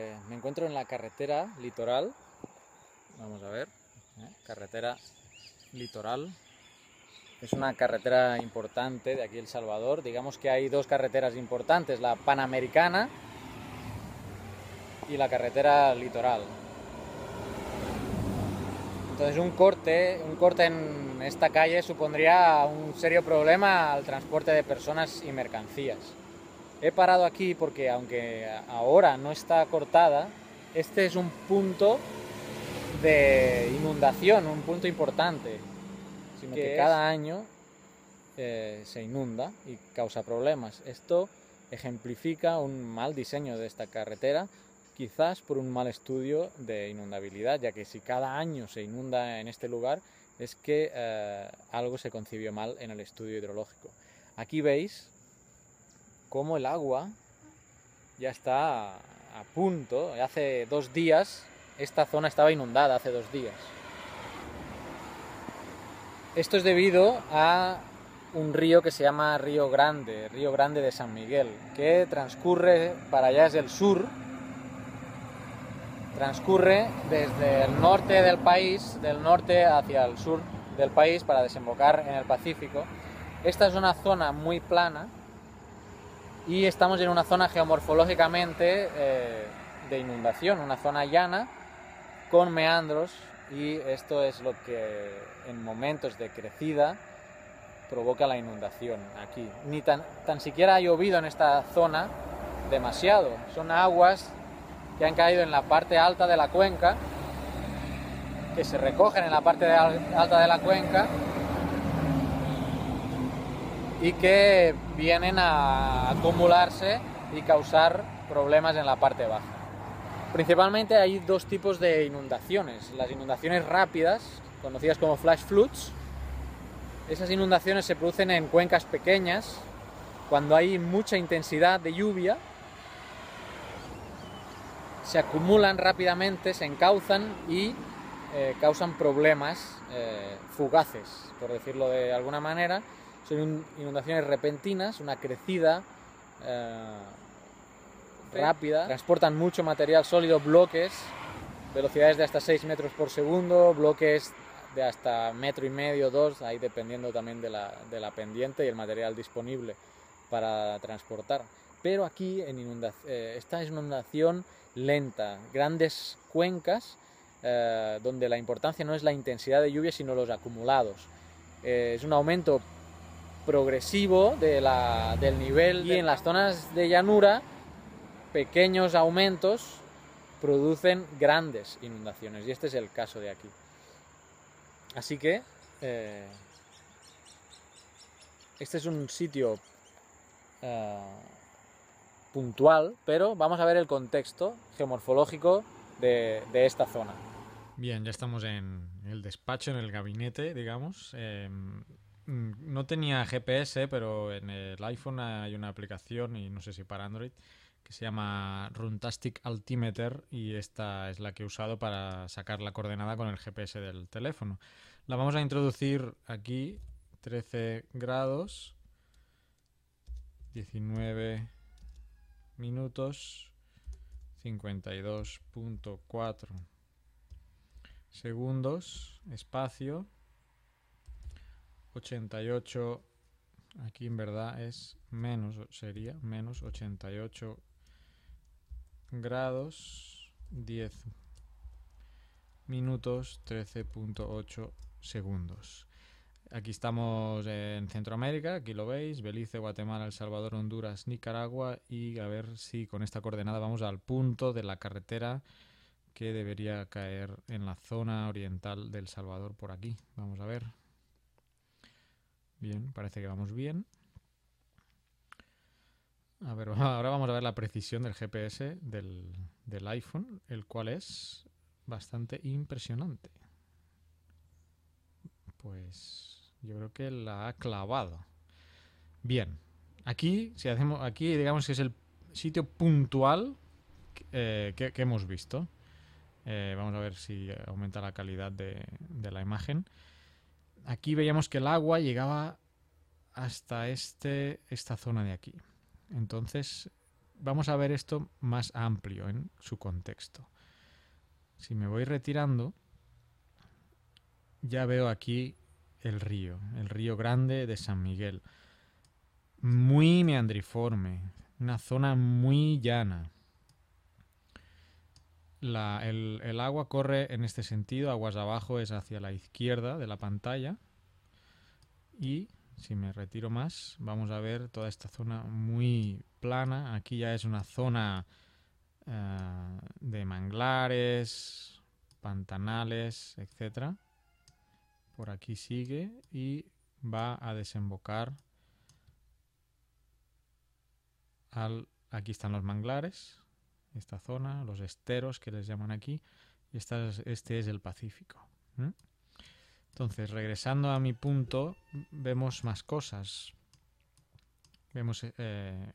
Eh, me encuentro en la carretera litoral. Vamos a ver. Eh, carretera litoral. Es una carretera importante de aquí El Salvador. Digamos que hay dos carreteras importantes, la Panamericana y la carretera litoral. Entonces un corte, un corte en esta calle supondría un serio problema al transporte de personas y mercancías. He parado aquí porque aunque ahora no está cortada, este es un punto de inundación, un punto importante, que, cada año eh, se inunda y causa problemas. Esto ejemplifica un mal diseño de esta carretera, quizás por un mal estudio de inundabilidad, ya que si cada año se inunda en este lugar, es que eh, algo se concibió mal en el estudio hidrológico. Aquí veis como el agua ya está a punto. Hace dos días esta zona estaba inundada, hace dos días. Esto es debido a un río que se llama Río Grande, Río Grande de San Miguel, que transcurre para allá desde el sur, transcurre desde el norte del país, del norte hacia el sur del país para desembocar en el Pacífico. Esta es una zona muy plana, y estamos en una zona geomorfológicamente eh, de inundación, una zona llana con meandros y esto es lo que en momentos de crecida provoca la inundación aquí. Ni tan, siquiera ha llovido en esta zona demasiado, son aguas que han caído en la parte alta de la cuenca, que se recogen en la parte alta de la cuenca y que vienen a acumularse y causar problemas en la parte baja. Principalmente hay dos tipos de inundaciones. Las inundaciones rápidas, conocidas como flash floods. Esas inundaciones se producen en cuencas pequeñas, cuando hay mucha intensidad de lluvia, se acumulan rápidamente, se encauzan y eh, causan problemas eh, fugaces, por decirlo de alguna manera, son inundaciones repentinas, una crecida eh, rápida. Transportan mucho material sólido, bloques, velocidades de hasta 6 metros por segundo, bloques de hasta metro y medio, dos, ahí dependiendo también de la, pendiente y el material disponible para transportar. Pero aquí en eh, esta es una inundación lenta, grandes cuencas eh, donde la importancia no es la intensidad de lluvia sino los acumulados. Eh, es un aumento progresivo del nivel y en las zonas de llanura pequeños aumentos producen grandes inundaciones y este es el caso de aquí. Así que eh, este es un sitio eh, puntual, pero vamos a ver el contexto geomorfológico de, esta zona. Bien, ya estamos en el despacho, en el gabinete, digamos. Em, Mm, no tenía GPS, pero en el iPhone hay una aplicación, y no sé si para Android, que se llama Runtastic Altimeter, y esta es la que he usado para sacar la coordenada con el GPS del teléfono. La vamos a introducir aquí, 13 grados, 19 minutos, 52.4 segundos, espacio. 88, aquí en verdad es menos, sería menos 88 grados 10 minutos 13.8 segundos. Aquí estamos en Centroamérica, aquí lo veis, Belice, Guatemala, El Salvador, Honduras, Nicaragua y a ver si con esta coordenada vamos al punto de la carretera que debería caer en la zona oriental del Salvador por aquí. Vamos a ver. Bien, parece que vamos bien. A ver, ahora vamos a ver la precisión del GPS del, iPhone, el cual es bastante impresionante. Pues yo creo que la ha clavado. Bien, aquí, si hacemos, aquí digamos que es el sitio puntual eh, que, hemos visto. Eh, vamos a ver si aumenta la calidad de la imagen aquí veíamos que el agua llegaba hasta este, esta zona de aquí. Entonces, vamos a ver esto más amplio en su contexto. Si me voy retirando, ya veo aquí el río, el río grande de San Miguel. Muy meandriforme, una zona muy llana el, agua corre en este sentido, aguas abajo es hacia la izquierda de la pantalla. Y si me retiro más, vamos a ver toda esta zona muy plana. Aquí ya es una zona eh, de manglares, pantanales, etc. Por aquí sigue y va a desembocar Aquí están los manglares esta zona, los esteros que les llaman aquí, y este es el Pacífico. Entonces, regresando a mi punto, vemos más cosas. Vemos eh,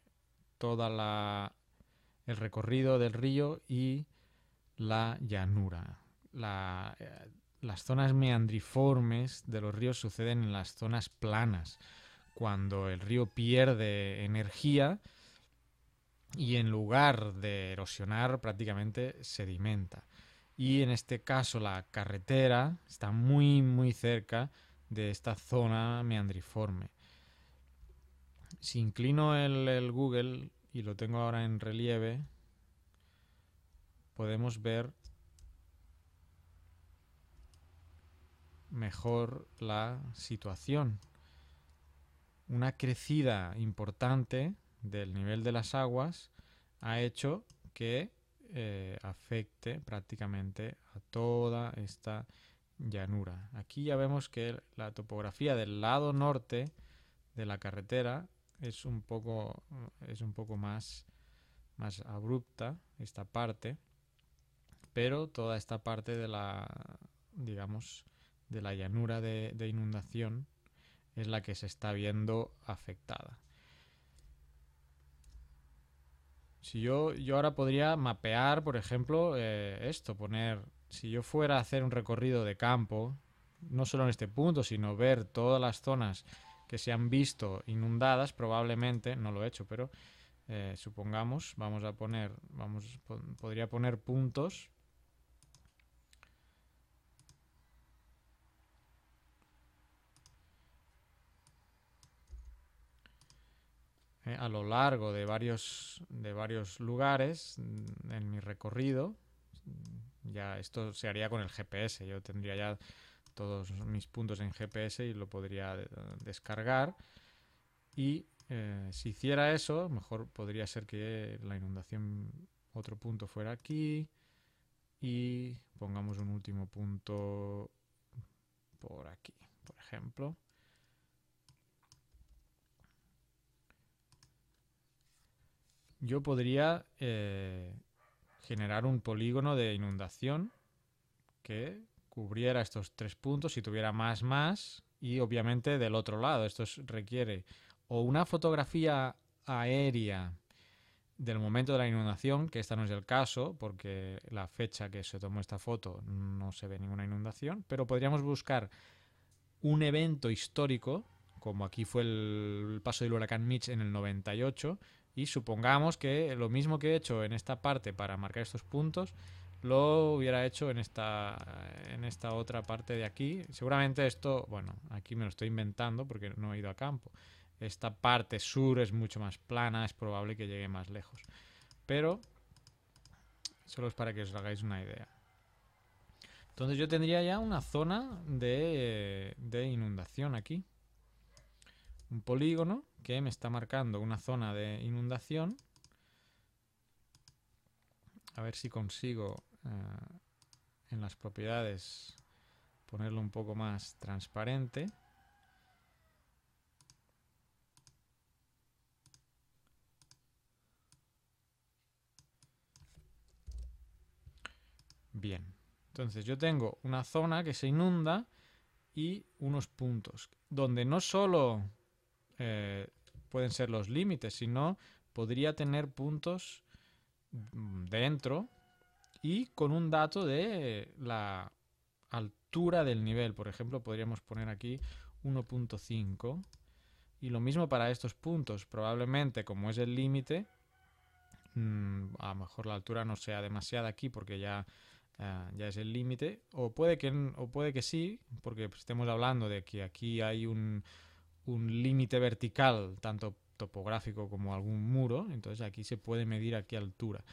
toda la el recorrido del río y la llanura. La, eh, las zonas meandriformes de los ríos suceden en las zonas planas. Cuando el río pierde energía, y en lugar de erosionar prácticamente sedimenta. Y en este caso la carretera está muy muy cerca de esta zona meandriforme. Si inclino el, el Google y lo tengo ahora en relieve, podemos ver mejor la situación. Una crecida importante del nivel de las aguas ha hecho que eh, afecte prácticamente a toda esta llanura. Aquí ya vemos que la topografía del lado norte de la carretera es un poco, es un poco más, más abrupta esta parte, pero toda esta parte de la, digamos, de la llanura de inundación es la que se está viendo afectada. Si yo, yo ahora podría mapear, por ejemplo, eh, esto, poner, si yo fuera a hacer un recorrido de campo, no solo en este punto, sino ver todas las zonas que se han visto inundadas, probablemente, no lo he hecho, pero eh, supongamos, vamos a poner, vamos, podría poner puntos Eh, a lo largo de varios, lugares mm, en mi recorrido. Mm, ya esto se haría con el GPS. Yo tendría ya todos mis puntos en GPS y lo podría eh, descargar. Y eh, si hiciera eso, mejor podría ser que la inundación otro punto fuera aquí y pongamos un último punto por aquí, por ejemplo. yo podría eh, generar un polígono de inundación que cubriera estos tres puntos y tuviera más más y obviamente del otro lado. Esto requiere o una fotografía aérea del momento de la inundación, que esta no es el caso, porque la fecha que se tomó esta foto no se ve ninguna inundación, pero podríamos buscar un evento histórico, como aquí fue el paso del huracán Mitch en el 98, y supongamos que lo mismo que he hecho en esta parte para marcar estos puntos, lo hubiera hecho en esta, en esta otra parte de aquí. Seguramente esto, bueno, aquí me lo estoy inventando porque no he ido a campo. Esta parte sur es mucho más plana, es probable que llegue más lejos. Pero solo es para que os hagáis una idea. Entonces yo tendría ya una zona de, de inundación aquí. Un polígono que me está marcando una zona de inundación. A ver si consigo eh, en las propiedades ponerlo un poco más transparente. Bien, entonces yo tengo una zona que se inunda y unos puntos, donde no solo eh, pueden ser los límites, si no, podría tener puntos mm, dentro y con un dato de la altura del nivel. Por ejemplo, podríamos poner aquí 1.5 y lo mismo para estos puntos. Probablemente, como es el límite, mm, a lo mejor la altura no sea demasiada aquí porque ya, eh, ya es el límite. O, puede que, o puede que sí, porque estemos hablando de que aquí hay un un límite vertical, tanto topográfico como algún muro, entonces aquí se puede medir a qué altura.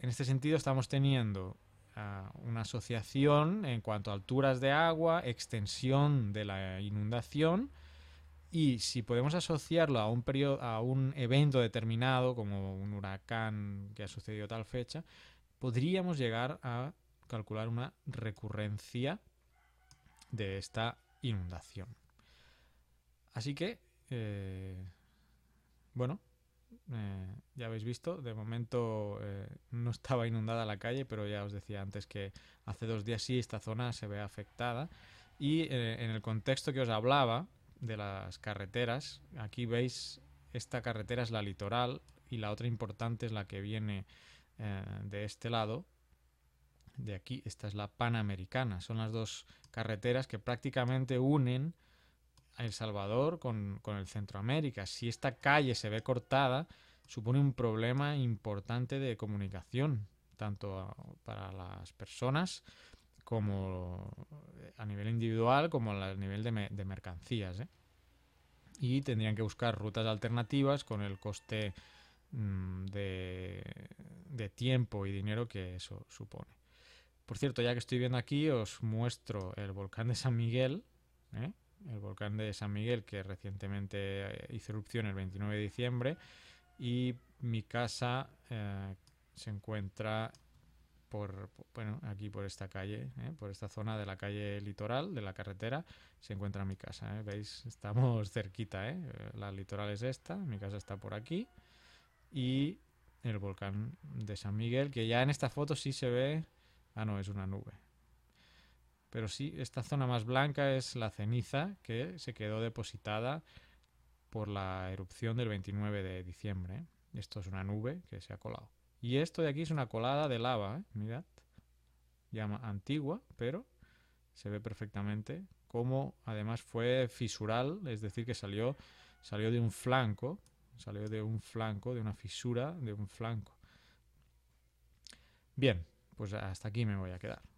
En este sentido estamos teniendo ah, una asociación en cuanto a alturas de agua, extensión de la inundación, y si podemos asociarlo a un, periodo, a un evento determinado, como un huracán que ha sucedido a tal fecha, podríamos llegar a calcular una recurrencia de esta inundación. Así que, eh, bueno, eh, ya habéis visto, de momento eh, no estaba inundada la calle, pero ya os decía antes que hace dos días sí esta zona se ve afectada. Y en el contexto que os hablaba de las carreteras, aquí veis, esta carretera es la litoral y la otra importante es la que viene de este lado, de aquí, esta es la Panamericana. Son las dos carreteras que prácticamente unen el Salvador con, el Centroamérica. Si esta calle se ve cortada, supone un problema importante de comunicación, tanto para las personas como eh, a nivel individual, como a nivel de, mercancías. ¿eh? Y tendrían que buscar rutas alternativas con el coste mm, de, tiempo y dinero que eso supone. Por cierto, ya que estoy viendo aquí, os muestro el volcán de San Miguel. ¿eh? el volcán de San Miguel que recientemente eh, hizo erupción el 29 de diciembre y mi casa eh, se encuentra por, bueno, aquí por esta calle, eh, por esta zona de la calle litoral, de la carretera, se encuentra mi casa. ¿Veis? Estamos cerquita, La litoral es esta, mi casa está por aquí. Y el volcán de San Miguel, que ya en esta foto sí se ve... Ah, no, es una nube. Pero sí, esta zona más blanca es la ceniza que se quedó depositada por la erupción del 29 de diciembre. ¿eh? Esto es una nube que se ha colado. Y esto de aquí es una colada de lava, ¿eh? mirad. Llama antigua, pero se ve perfectamente cómo además fue fisural, es decir, que salió, salió de un flanco, salió de un flanco, de una fisura, de un flanco. Bien, pues hasta aquí me voy a quedar.